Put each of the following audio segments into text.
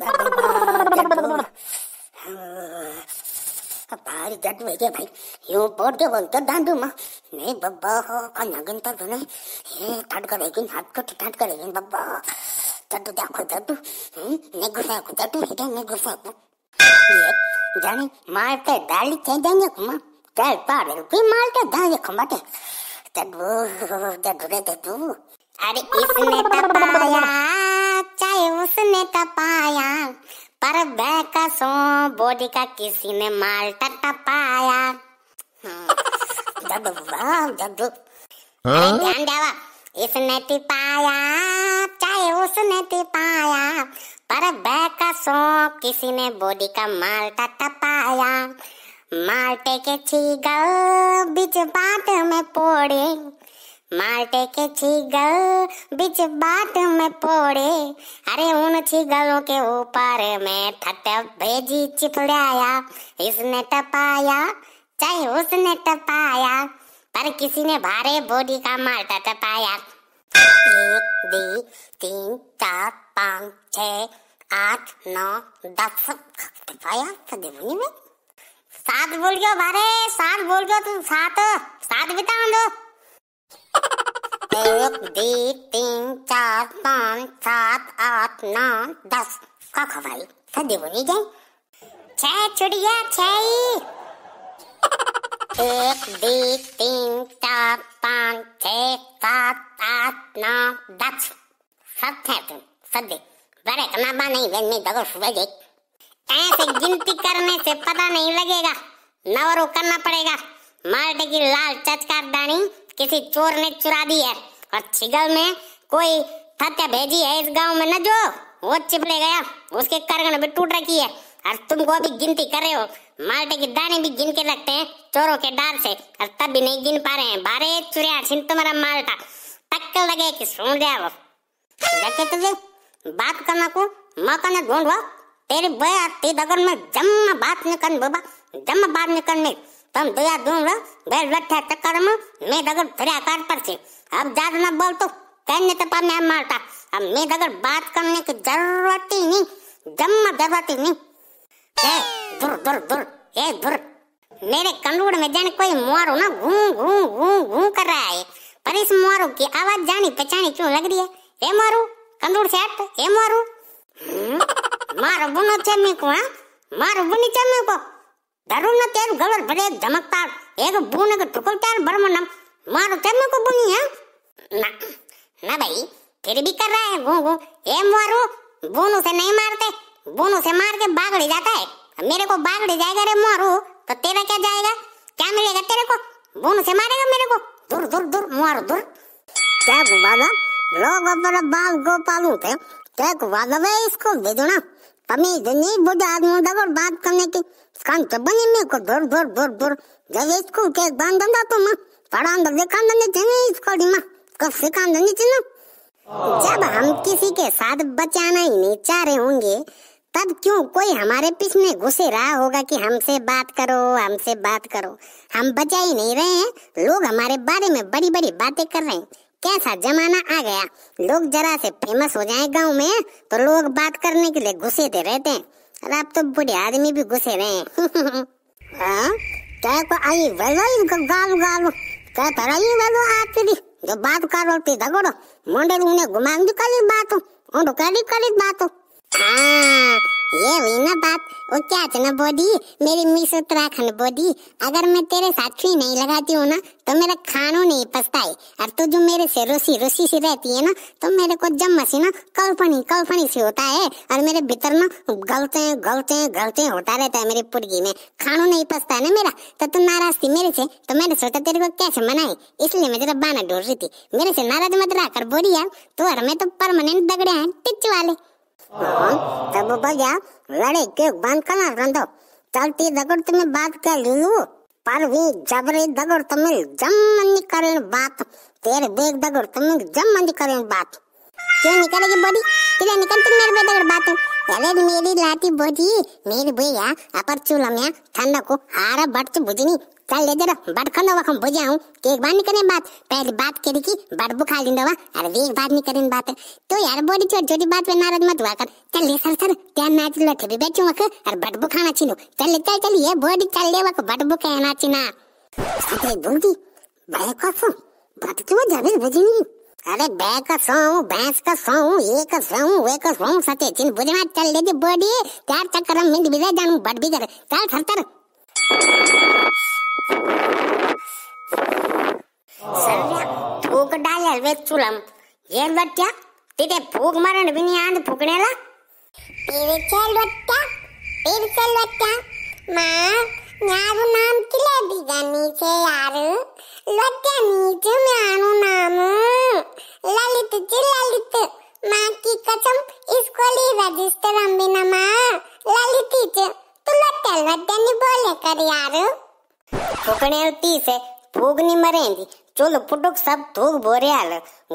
भारी जट में के भाई यूं पोट के बोलते दांडू माँ नहीं बब्बा हो का नगन तक नहीं ये ठट करेगी हाथ को ठट करेगी बब्बा तटू देखो तटू नहीं गुस्सा को तटू हिटे नहीं गुस्सा को ये जाने मारते डाली थे देंगे कुमा चल पार रुपी मारते दांडे कुमाटे तटू तटू रे तटू अरे इसने तपाया तो चाहे उसने तपाया पर सो बॉडी का किसी ने माल तपाया हाँ, जब जब ध्यान हाँ? देवा इसने टिपाया चाहे उसने टिपाया पर सो किसी ने बॉडी का माल टपाया माल्टे के छीगल बीच बाट में पोड़े माल्टे के छीगल बीच बाट में पोड़े अरे उन छीगलों के ऊपर में ठट भेजी चिपड़ाया इसने टपाया चाहे उसने टपाया पर किसी ने भारे बॉडी का माल्टा टपाया एक दो तीन चार पाँच छ आठ नौ दस टपाया तो में सात बोल गयो भारे सात बोल गयो तुम तो सात सात बिता दो एक दो तीन चार पाँच सात आठ नौ दस कख भाई सदी बुनी गए छह चुड़िया छह एक दो तीन चार पाँच छह सात आठ नौ दस सब थे तुम सदी बड़े कमाबा नहीं बन में दगो सुबह देख ऐसे गिनती करने से पता नहीं लगेगा नवरो करना पड़ेगा माल्टे की लाल चचकार दानी किसी चोर ने चुरा दी है और छिगल में कोई थत्या भेजी है इस गांव में न जो वो चिपले गया उसके करगन भी टूट रखी है और तुम तुमको भी गिनती कर रहे हो माल्टे के दाने भी गिन के रखते हैं चोरों के डाल से और तब भी नहीं गिन पा रहे हैं बारे चुरिया छिन तुम्हारा माल्टा टक्कर लगे कि सुन जाए वो देखे तुझे तो बात करना को मौका न ढूंढवा तेरे बया ते दगन में जम्मा बात निकल कर बाबा जम्मा बात न में। तुम दिया दूंगा बैल बैठे चक्कर में मैं दगर फिरा कर पर से अब जाद ना बोल तो कहने तो पाने मैं मारता अब मैं दगर बात करने की जरूरत ही नहीं जम्मा जरूरत ही नहीं ए दूर दूर दूर ए दूर मेरे कंडूड़ में जाने कोई मोरू ना घूम घूम घूम घूम कर रहा है पर इस मोरू की आवाज जानी पहचानी क्यों लग रही है ए मोरू कंडूड़ से हट ए मोरू हम्म, मारो बुनो छे में को हां मारो बुनी छे में को दरुन ધરુણ તેર ગલર ભલે ધમકતાર એક બુન એક ટુકલતાર બ્રહ્મનમ मारो में को बुनी है ना ना भाई फिर भी कर रहा है घू घू ये मारो बूनो से नहीं मारते बूनो से मार के बागड़े जाता है मेरे को बागड़े जाएगा रे मारो तो तेरा क्या जाएगा क्या मिलेगा तेरे को बूनो से मारेगा मेरे को दूर दूर दूर मारो दूर क्या बाबा लोग अपना बाल गोपाल होते क्या बाबा इसको भेजो ना हमें इतनी बुढ़े आदमी दगड़ बात करने की कान चबने तो तो में को दौड़ दौड़ दौड़ दौड़ जब इसको के बांध दंदा तो मां पड़ा अंदर देखा दंदे चने इसको डी मां कब से कान दंदे चना जब हम किसी के साथ बचाना ही नहीं चाह रहे होंगे तब क्यों कोई हमारे पीछे घुसे रहा होगा कि हमसे बात करो हमसे बात करो हम बचा ही नहीं रहे हैं लोग हमारे बारे में बड़ी बड़ी बातें कर रहे हैं कैसा जमाना आ गया लोग जरा से फेमस हो जाए गांव में तो लोग बात करने के लिए गुस्से दे रहते हैं और आप तो बुढ़े आदमी भी गुस्से रहे हैं हाँ? क्या को आई वेलल गाल गाल क्या तरह तरही वेलो आते थे जो बात कर रहे थे दगड़ो मंडे उन्हें घुमाएंगे तो कली बात और कली कली बात हाँ ये हुई ना बात वो क्या चना बॉडी मेरी मिस उत्तराखंड बॉडी अगर मैं तेरे साथ ही नहीं लगाती हूँ ना तो मेरा खानो नहीं पछताए और तू जो मेरे से रोसी रोसी सी रहती है ना तो मेरे को जम मसी ना कल्पनी कल्पनी सी होता है और मेरे भीतर ना गलते गलते गलते होता रहता है मेरी पुर्गी में खानो नहीं पछता है ना मेरा तो तू नाराज थी मेरे से तो मैंने सोचा तेरे को कैसे मनाए इसलिए मैं जरा बाना ढूंढ रही थी मेरे से नाराज मत रहा कर बोरी यार तू और मैं तो परमानेंट दगड़े हैं टिच वाले हाँ तब वो बोल गया लड़े के बांध कना रंदो चलती दगड़ तुम्हें बात कर लियो पर वे जबरे दगड़ तुम्हें जम नहीं करें बात तेरे बेग दगड़ तुम्हें जम नहीं करें बात क्यों निकलेगी बॉडी क्यों निकल तुम मेरे बेग दगड़ बात अरे मेरी लाठी बॉडी मेरी भैया अपर चूलम ठंडा को हारा बट बुझनी चल ले जरा बड़ खनो वखम बुझाऊ के एक बार नहीं करें बात पहले बात करी की बड़ बुखा लिंदो वा अरे एक बार नहीं करें बात तो यार बोरी छोड़ छोटी बात पे नाराज मत हुआ कर चल ले सर सर क्या नाच लो थे बैठो वख अरे बड़ बुखाना छिनो चल ले चल चल ये बॉडी चल ले वख बड़ बुखा ना छिना अरे दूधी भाई कफ सो बात क्यों जावे बुझनी अरे बे का सो भैंस का सो ये का सो वे का सो सते चिन बुझना चल ले जे बॉडी चार चक्कर में बिदे जानू बट भी कर चल सर सर ಸರಿಯಾ ತೂಕ ಡಾಲಿ ಅಲ್ವೇ ಚುಲಂ ಏನ್ ಬಟ್ಟ್ಯಾ ತಿದೆ ಪೂಗ್ ಮರಣ ಬಿನಿ ಆಂದು ಪುಗಣೆಲ ಪಿರಿಚಲ್ ಬಟ್ಟ ಪಿರಿಚಲ್ ಬಟ್ಟ ಮಾ ಯಾರು ನಾಮ್ ಕಿಲೆ ದಿಗ ನೀಚೆ ಯಾರು ಲೊಟ್ಟ ನೀಚು ಯಾರು ನಾಮ फुकने तीस है फूक नहीं मरेंदी चोल पुटुक सब थूक बोरियाल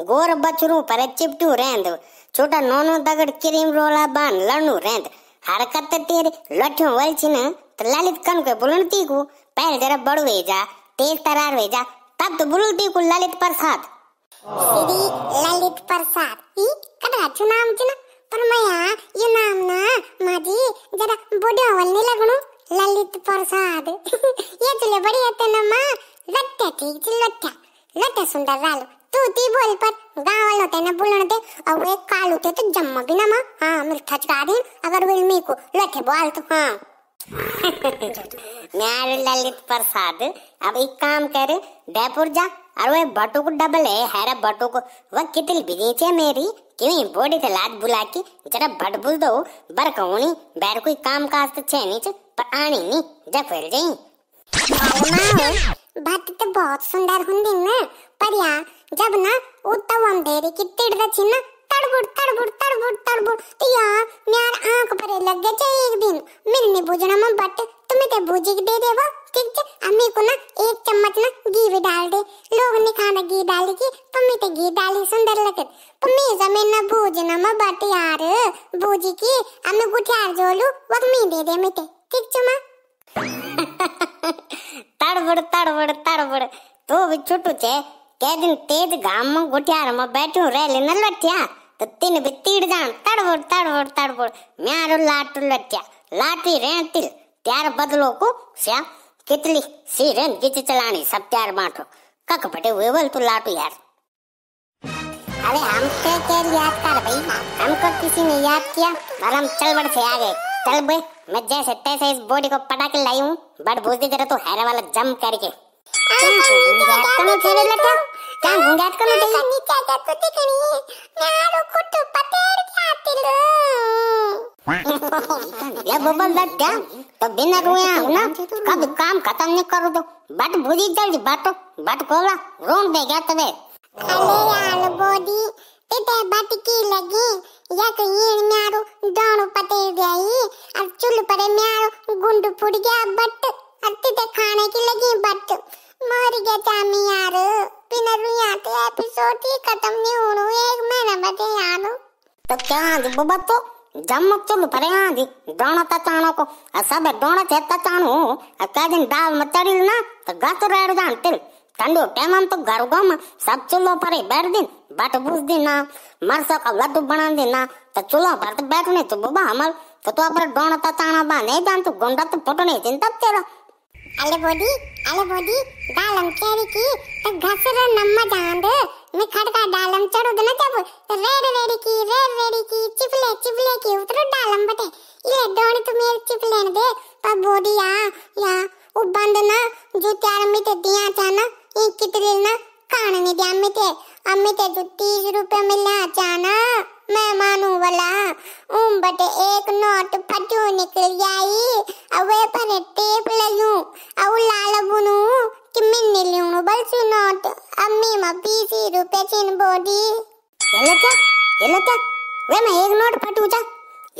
गोर बचरू पर चिपटू रेंद छोटा नोनो दगड़ क्रीम रोला बान लड़नू रेंद हरकत तेर लठ्यो वलचिन तो ललित कन के बुलनती को पहले जरा बड़ू भेजा तेज तरार भेजा तब तो बुलनती को ललित प्रसाद श्री ललित प्रसाद ई कदा छु नाम छु पर मैं ये नाम ना माजी जरा बोडा वल नहीं लगणू ललित प्रसाद ये तुले बढ़िया है ना माँ लट्टे ठीक जी लट्टा लट्टे सुंदर रालो तू ती बोल पर गांव वालों ते ना बोलने दे और वे कालू ते तो जम्मा भी ना माँ हाँ मेरे थचका दी अगर वो मी को लट्टे बोल तो हाँ नार ललित प्रसाद अब एक काम कर जयपुर जा और वो बटू को डबल है हैरा बटू को वह कितनी बिजी है मेरी क्यों बोडी से लात बुला के जरा भट बुल दो बरक होनी बैर कोई काम काज तो छे नहीं पानी तो जखल जाई भत तो बहुत सुंदर हुंदी ना पर या जब ना उत्तव हम देरी की तिड़दा छिन तड़बुड़ तड़बुड़ तड़बुड़ तड़बुड़ तो या म्यार आंख परे लग गया छे एक दिन मिल नहीं बुझना में बट तुम्हें ते भूजी दे देवो ठीक छे अम्मी को ना एक चम्मच ना घी भी डाल दे लोग नहीं खाना घी डाली की तुम्हें ते घी डाली सुंदर लगत तुम्हें तो जमीन ना भूजना में बट यार भूजी की हमें गुठियार जोलू वक मी दे दे मिटे ठीक चुमा तड़बड़ तड़बड़ तड़बड़ तो भी छोटू चे के दिन तेज गाम में गुटियार में बैठू रह ले न लटिया तो तीन भी तीड़ जान तड़बड़ तड़बड़ तड़बड़ म्यारो लाट लटिया लाटी रेन तिल बदलो को श्या कितली सी रेन गिच चलानी सब त्यार बांटो कक बटे वेवल तू लाटू यार अरे हम के के याद कर भाई हमको किसी ने याद किया और हम से आ गए चल भाई मैं जैसे तैसे इस बॉडी को पटा के लाई हूँ बट भूज दी तू तो हैरा वाला जम करके तो बिना रोया ना कब काम खत्म नहीं कर दो तो, बट बुरी जल्दी बट बट कोबरा रोन पे गया तबे अरे यार बॉडी पिते बटकी लगी यक ईण तो म्यारो दाणो पते गई और चुल पर म्यारो गुंड फुट गया बट और तो तिते खाने की लगी बट मर गया चामी यार बिना रुया ते एपिसोड ही खत्म नहीं होनो एक महीना बते यार तो क्या आज बुबा तो जम चुल पर आज दाणो ता तो चाणो को सब दाणो थे ता चाणो का दाव डाल ना तो गातो रेड़ जान तिल ठंडो टाइम तो घर सब चुलो पर बैठ दिन बाट बुझ देना मर सक अब लड्डू बना देना तो चलो भरत बैठने तो बाबा हमल तो तो अपने डोण ता ताना बा नहीं जान तो गोंडा तो पटने दिन तब तेरा अले बॉडी अले बॉडी डालम केरी की तो घसर नम्मा जान दे मैं खड़का डालम चढ़ो देना जब तो रेड रेडी की रेड रेडी की चिपले चिपले की उतर डालम बटे इले डोण तो मेरे चिपले दे पर बॉडी आ या वो बंद ना जो त्यार मिटे दिया था ना ये कितने ना कान में दिया मिटे अम्मी ते जो तीस रुपए मिलना मैं मानू वाला उम बटे एक नोट फटू निकल जाई अवे पने टेप लयू अव लाल बुनू कि मिन्नी लियूनु बलसी नोट अम्मी मा बीस रुपए चिन बोदी ये लो ये लो वे मैं एक नोट पटू जा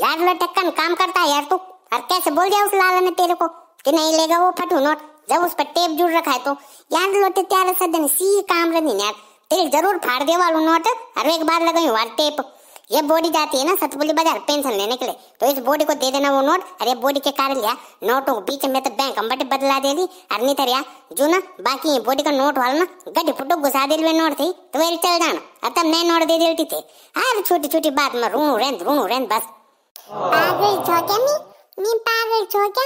यार लो टक्कन काम करता है यार तू और कैसे बोल दिया उस लाल ने तेरे को कि नहीं लेगा वो पटू नोट जब उस पर टेप जुड़ रखा है तो यार लोटे त्यार सदन सी काम रही यार तेरे जरूर फाड़ दे वालू नोट हर एक बार लगाई वाल टेप ये बॉडी जाती है ना सतपुली बाजार पेंशन लेने के लिए तो इस बॉडी को दे देना वो नोट अरे बॉडी के कारण लिया नोटों के बीच में तो बैंक अंबटे बदला दे दी अरे नहीं तरिया तो जो ना बाकी बॉडी का नोट वाला ना गड्ढे फुटो घुसा दिल में नोट थी तो वे चल जाना अब तब मैं नोट दे देती थे हर छोटी छोटी बात में रूनू रेंद रूनू रेंद बस पागल छो मी मी पागल छो क्या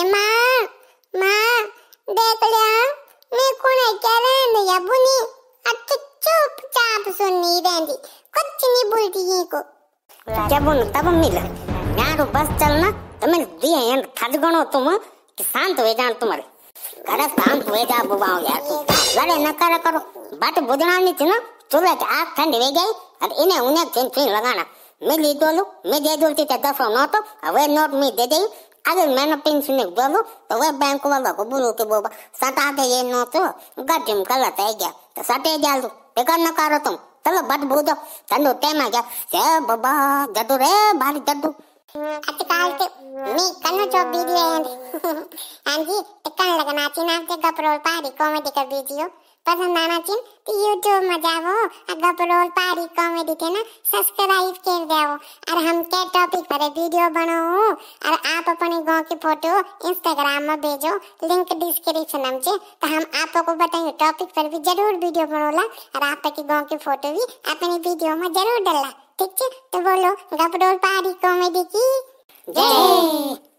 ए माँ मां देख लिया मैं कौन है क्या रहने या बुनी अच्छे चुपचाप सुननी रहती कुछ नहीं बोलती ये को जब उन तब मिल यार बस चलना तो मैं दिए हैं थक गणो तुम कि शांत हो जान तुम्हारे घर शांत हो जा बुबाओ यार लड़े न कर करो बात बुझना नहीं थी ना चूल्हे आग ठंड हो गई और इन्हें उन्हें फिर लगाना मैं ली दो लू मैं दे दूलती दस नौ तो वे नोट मैं दे दी अरे मैंने पेंशन बोलो तो वह बैंक वालों को बोलो कि बोबा सटा दे ये नो तो गड्ढे में गलत है क्या तो सटे डाल दो बेकार ना करो तुम चलो बट बूझो चलो टाइम आ गया से बाबा जड्डू रे भारी जड्डू अटकाल के मी कन्नो जो बीडियो हैं हाँ जी टिकन लगना चाहिए ना के गपरोल पारी कॉमेडी कर दीजियो પસંદ આના છે તો યુટ્યુબ માં જાવો આ ગપરોલ પારી કોમેડી કે ના સબસ્ક્રાઇબ कर जाओ और हम के टॉपिक पर वीडियो बनाओ और आप अपने गांव की फोटो इंस्टाग्राम में भेजो लिंक डिस्क्रिप्शन में छे तो हम आपको बताएंगे टॉपिक पर भी जरूर वीडियो बनोला और आपके गांव की फोटो भी अपनी वीडियो में जरूर डाला ठीक है तो बोलो गपरोल पारी कॉमेडी की जय